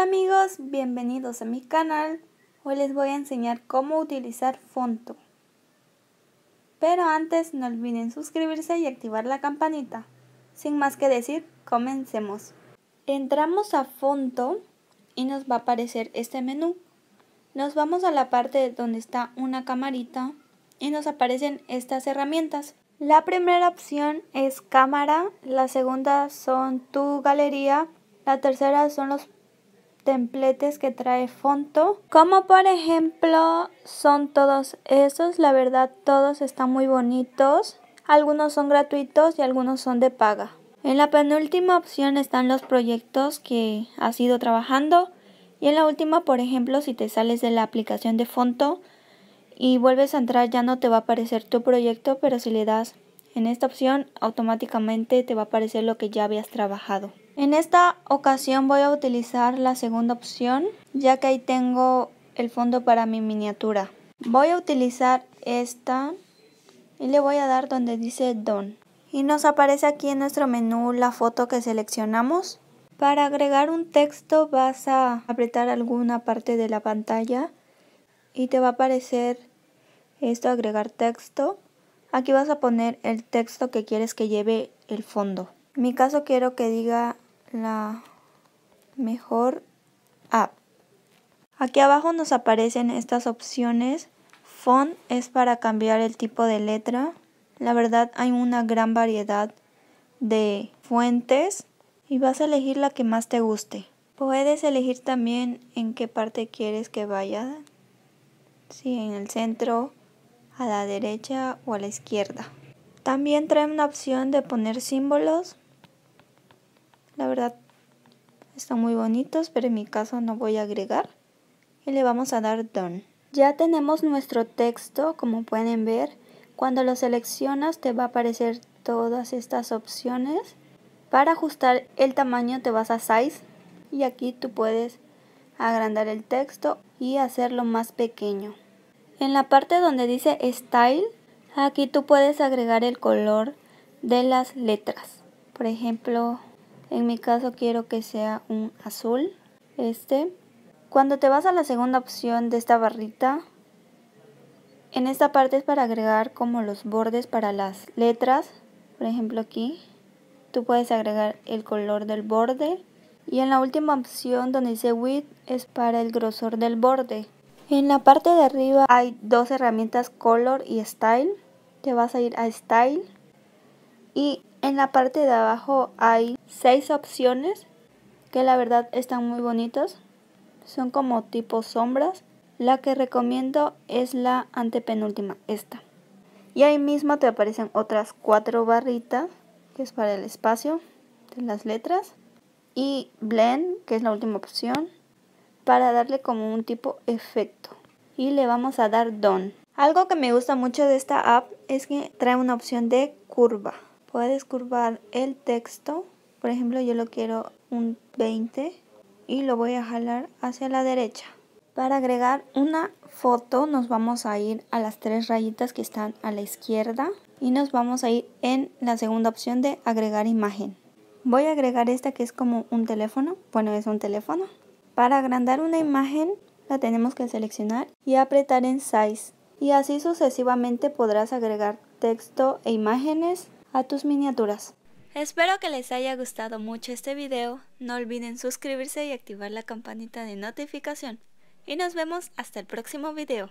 Hola amigos, bienvenidos a mi canal. Hoy les voy a enseñar cómo utilizar Fonto. Pero antes no olviden suscribirse y activar la campanita. Sin más que decir, comencemos. Entramos a Fonto y nos va a aparecer este menú. Nos vamos a la parte donde está una camarita y nos aparecen estas herramientas. La primera opción es cámara, la segunda son tu galería, la tercera son los templetes que trae Fonto, como por ejemplo son todos esos, la verdad todos están muy bonitos, algunos son gratuitos y algunos son de paga. En la penúltima opción están los proyectos que has ido trabajando y en la última, por ejemplo, si te sales de la aplicación de Fonto y vuelves a entrar ya no te va a aparecer tu proyecto, pero si le das en esta opción automáticamente te va a aparecer lo que ya habías trabajado. En esta ocasión voy a utilizar la segunda opción, ya que ahí tengo el fondo para mi miniatura. Voy a utilizar esta y le voy a dar donde dice Don. Y nos aparece aquí en nuestro menú la foto que seleccionamos. Para agregar un texto vas a apretar alguna parte de la pantalla y te va a aparecer esto, agregar texto. Aquí vas a poner el texto que quieres que lleve el fondo. En mi caso quiero que diga la mejor app. Aquí abajo nos aparecen estas opciones. Font es para cambiar el tipo de letra. La verdad hay una gran variedad de fuentes y vas a elegir la que más te guste. Puedes elegir también en qué parte quieres que vaya. Si en el centro, a la derecha o a la izquierda. También trae una opción de poner símbolos la verdad, están muy bonitos, pero en mi caso no voy a agregar. Y le vamos a dar Done. Ya tenemos nuestro texto, como pueden ver. Cuando lo seleccionas te va a aparecer todas estas opciones. Para ajustar el tamaño te vas a Size y aquí tú puedes agrandar el texto y hacerlo más pequeño. En la parte donde dice Style, aquí tú puedes agregar el color de las letras. Por ejemplo, en mi caso quiero que sea un azul, este. Cuando te vas a la segunda opción de esta barrita, en esta parte es para agregar como los bordes para las letras. Por ejemplo aquí, tú puedes agregar el color del borde. Y en la última opción donde dice width es para el grosor del borde. En la parte de arriba hay dos herramientas color y style. Te vas a ir a style. Y en la parte de abajo hay seis opciones que la verdad están muy bonitas. Son como tipo sombras. La que recomiendo es la antepenúltima, esta. Y ahí mismo te aparecen otras cuatro barritas, que es para el espacio de las letras. Y blend, que es la última opción, para darle como un tipo efecto. Y le vamos a dar don. Algo que me gusta mucho de esta app es que trae una opción de curva. Puedes curvar el texto por ejemplo, yo lo quiero un 20 y lo voy a jalar hacia la derecha. Para agregar una foto nos vamos a ir a las tres rayitas que están a la izquierda y nos vamos a ir en la segunda opción de agregar imagen. Voy a agregar esta que es como un teléfono, bueno es un teléfono. Para agrandar una imagen la tenemos que seleccionar y apretar en Size y así sucesivamente podrás agregar texto e imágenes a tus miniaturas. Espero que les haya gustado mucho este video, no olviden suscribirse y activar la campanita de notificación. Y nos vemos hasta el próximo video.